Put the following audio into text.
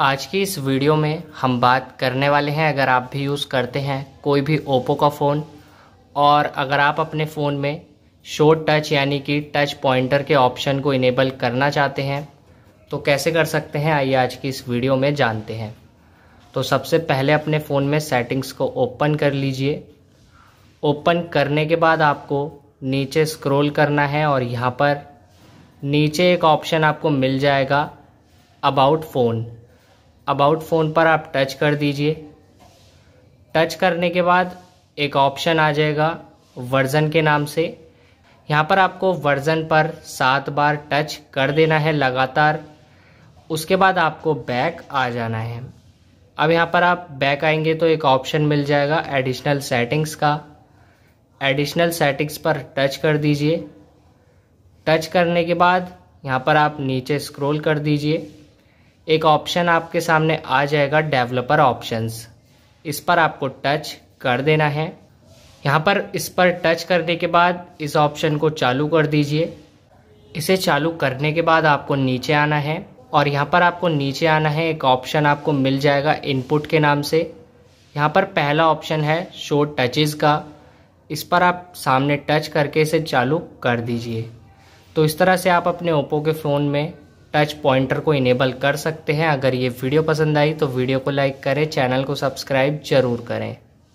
आज की इस वीडियो में हम बात करने वाले हैं अगर आप भी यूज़ करते हैं कोई भी ओप्पो का फ़ोन और अगर आप अपने फ़ोन में शोट टच यानी कि टच पॉइंटर के ऑप्शन को इनेबल करना चाहते हैं तो कैसे कर सकते हैं आइए आज की इस वीडियो में जानते हैं तो सबसे पहले अपने फ़ोन में सेटिंग्स को ओपन कर लीजिए ओपन करने के बाद आपको नीचे स्क्रोल करना है और यहाँ पर नीचे एक ऑप्शन आपको मिल जाएगा अबाउट फ़ोन अबाउट फ़ोन पर आप टच कर दीजिए टच करने के बाद एक ऑप्शन आ जाएगा वर्ज़न के नाम से यहाँ पर आपको वर्ज़न पर सात बार टच कर देना है लगातार उसके बाद आपको बैक आ जाना है अब यहाँ पर आप बैक आएंगे तो एक ऑप्शन मिल जाएगा एडिशनल सेटिंग्स का एडिशनल सेटिंग्स पर टच कर दीजिए टच करने के बाद यहाँ पर आप नीचे स्क्रॉल कर दीजिए एक ऑप्शन आपके सामने आ जाएगा डेवलपर ऑप्शंस इस पर आपको टच कर देना है यहाँ पर इस पर टच करने के बाद इस ऑप्शन को चालू कर दीजिए इसे चालू करने के बाद आपको नीचे आना है और यहाँ पर आपको नीचे आना है एक ऑप्शन आपको मिल जाएगा इनपुट के नाम से यहाँ पर पहला ऑप्शन है शो टचेस का इस पर आप सामने टच करके इसे चालू कर दीजिए तो इस तरह से आप अपने ओप्पो के फ़ोन में टच पॉइंटर को इनेबल कर सकते हैं अगर ये वीडियो पसंद आई तो वीडियो को लाइक करें चैनल को सब्सक्राइब जरूर करें